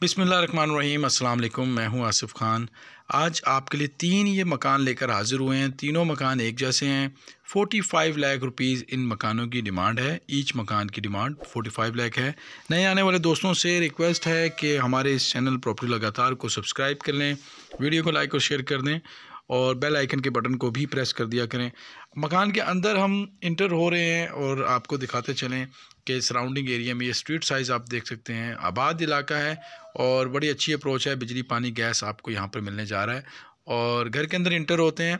बिसमीम् अल्लाम मैं हूं आसिफ ख़ान आज आपके लिए तीन ये मकान लेकर हाज़िर हुए हैं तीनों मकान एक जैसे हैं 45 लाख रुपीस इन मकानों की डिमांड है ईच मकान की डिमांड 45 लाख है नए आने वाले दोस्तों से रिक्वेस्ट है कि हमारे इस चैनल प्रॉपर्टी लगातार को सब्सक्राइब कर लें वीडियो को लाइक और शेयर कर दें और बेल आइकन के बटन को भी प्रेस कर दिया करें मकान के अंदर हम इंटर हो रहे हैं और आपको दिखाते चलें कि सराउंडिंग एरिया में ये स्ट्रीट साइज़ आप देख सकते हैं आबाद इलाका है और बड़ी अच्छी अप्रोच है बिजली पानी गैस आपको यहाँ पर मिलने जा रहा है और घर के अंदर इंटर होते हैं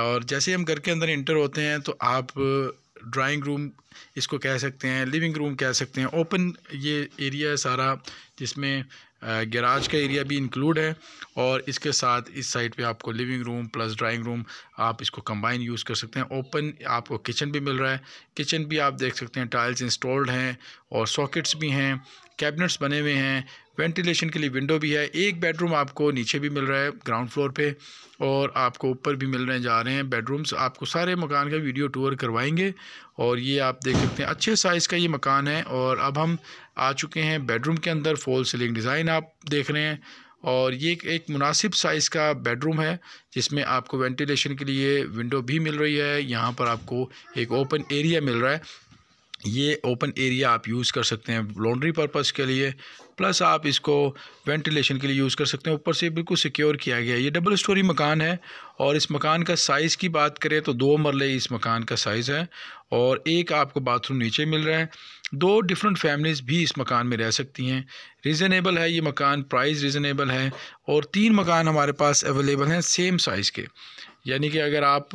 और जैसे हम घर के अंदर इंटर होते हैं तो आप ड्राइंग रूम इसको कह सकते हैं लिविंग रूम कह सकते हैं ओपन ये एरिया है सारा जिसमें गैराज का एरिया भी इंक्लूड है और इसके साथ इस साइड पे आपको living room plus drawing room आप इसको कंबाइन यूज़ कर सकते हैं ओपन आपको किचन भी मिल रहा है किचन भी आप देख सकते हैं टाइल्स इंस्टॉल्ड हैं और सॉकेट्स भी हैं कैबिनेट्स बने हुए हैं वेंटिलेशन के लिए विंडो भी है एक बेडरूम आपको नीचे भी मिल रहा है ग्राउंड फ्लोर पे और आपको ऊपर भी मिल रहे हैं जा रहे हैं बेडरूम्स आपको सारे मकान का वीडियो टूर करवाएंगे और ये आप देख सकते हैं अच्छे साइज़ का ये मकान है और अब हम आ चुके हैं बेडरूम के अंदर फॉल सीलिंग डिज़ाइन आप देख रहे हैं और ये एक मुनासिब साइज़ का बेडरूम है जिसमें आपको वेंटिलेशन के लिए विंडो भी मिल रही है यहाँ पर आपको एक ओपन एरिया मिल रहा है ये ओपन एरिया आप यूज़ कर सकते हैं लॉन्ड्री पर्पस के लिए प्लस आप इसको वेंटिलेशन के लिए यूज़ कर सकते हैं ऊपर से बिल्कुल सिक्योर किया गया है ये डबल स्टोरी मकान है और इस मकान का साइज़ की बात करें तो दो मरले इस मकान का साइज़ है और एक आपको बाथरूम नीचे मिल रहा है दो डिफरेंट फैमिलीज़ भी इस मकान में रह सकती हैं रीज़नेबल है ये मकान प्राइस रीज़नेबल है और तीन मकान हमारे पास अवेलेबल हैं सेम साइज़ के यानी कि अगर आप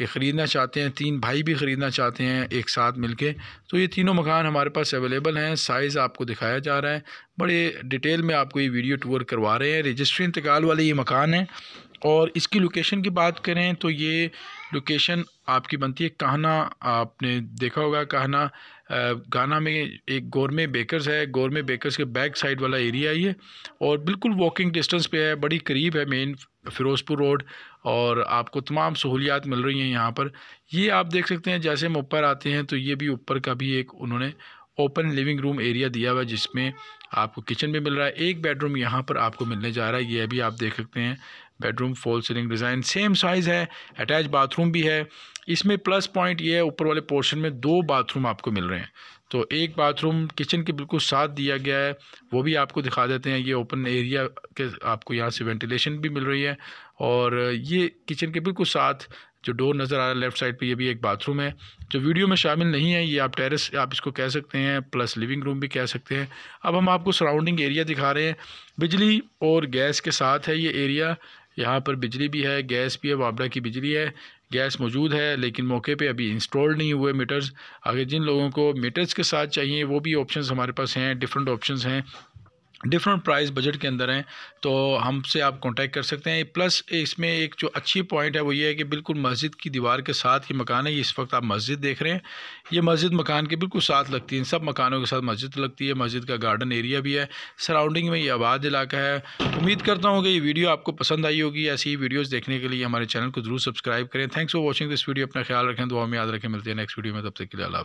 ये ख़रीदना चाहते हैं तीन भाई भी ख़रीदना चाहते हैं एक साथ मिलके तो ये तीनों मकान हमारे पास अवेलेबल हैं साइज़ आपको दिखाया जा रहा है बड़े डिटेल में आपको ये वीडियो टूर करवा रहे हैं रजिस्ट्री इंतकाल वाले ये मकान हैं और इसकी लोकेशन की बात करें तो ये लोकेशन आपकी बनती है कहना आपने देखा होगा कहना गाना में एक गोरमे बेकर्स है गोरमे बेकर्स के बैक साइड वाला एरिया ये और बिल्कुल वॉकिंग डिस्टेंस पे है बड़ी करीब है मेन फ़िरोज़पुर रोड और आपको तमाम सहूलियात मिल रही हैं यहाँ पर ये आप देख सकते हैं जैसे हम ऊपर आते हैं तो ये भी ऊपर का भी एक उन्होंने ओपन लिविंग रूम एरिया दिया हुआ है जिसमें आपको किचन भी मिल रहा है एक बेडरूम यहाँ पर आपको मिलने जा रहा है ये अभी आप देख सकते हैं bedroom false ceiling design same size है अटैच बाथरूम भी है इसमें प्लस पॉइंट ये है ऊपर वाले पोर्शन में दो बाथरूम आपको मिल रहे हैं तो एक बाथरूम किचन के बिल्कुल साथ दिया गया है वो भी आपको दिखा देते हैं ये ओपन एरिया के आपको यहाँ से वेंटिलेशन भी मिल रही है और ये किचन के बिल्कुल साथ जो डोर नज़र आ रहा है लेफ्ट साइड पे ये भी एक बाथरूम है जो वीडियो में शामिल नहीं है ये आप टेरेस आप इसको कह सकते हैं प्लस लिविंग रूम भी कह सकते हैं अब हम आपको सराउंडिंग एरिया दिखा रहे हैं बिजली और गैस के साथ है ये एरिया यहाँ पर बिजली भी है गैस भी है वाबड़ा की बिजली है गैस मौजूद है लेकिन मौके पे अभी इंस्टॉल नहीं हुए मीटर्स अगर जिन लोगों को मीटर्स के साथ चाहिए वो भी ऑप्शंस हमारे पास हैं डिफरेंट ऑप्शंस हैं डिफरेंट प्राइस बजट के अंदर हैं तो हमसे आप कांटेक्ट कर सकते हैं प्लस इसमें एक जो अच्छी पॉइंट है वो ये है कि बिल्कुल मस्जिद की दीवार के साथ ये मकान है ये इस वक्त आप मस्जिद देख रहे हैं ये मस्जिद मकान के बिल्कुल साथ लगती है इन सब मकानों के साथ मस्जिद तो लगती है मस्जिद का गार्डन एरिया भी है सराउंडिंग में ये आबाद इलाका है उम्मीद करता हूँ कि ये वीडियो आपको पसंद आई होगी ऐसी ही वीडियोज़ देखने के लिए हमारे चैनल को जरूर सब्सक्राइब करें thanks for watching this video अपना ख्याल रखें तो में याद रखें मिलते हैं नेक्स्ट वीडियो में तब तक के लिए अला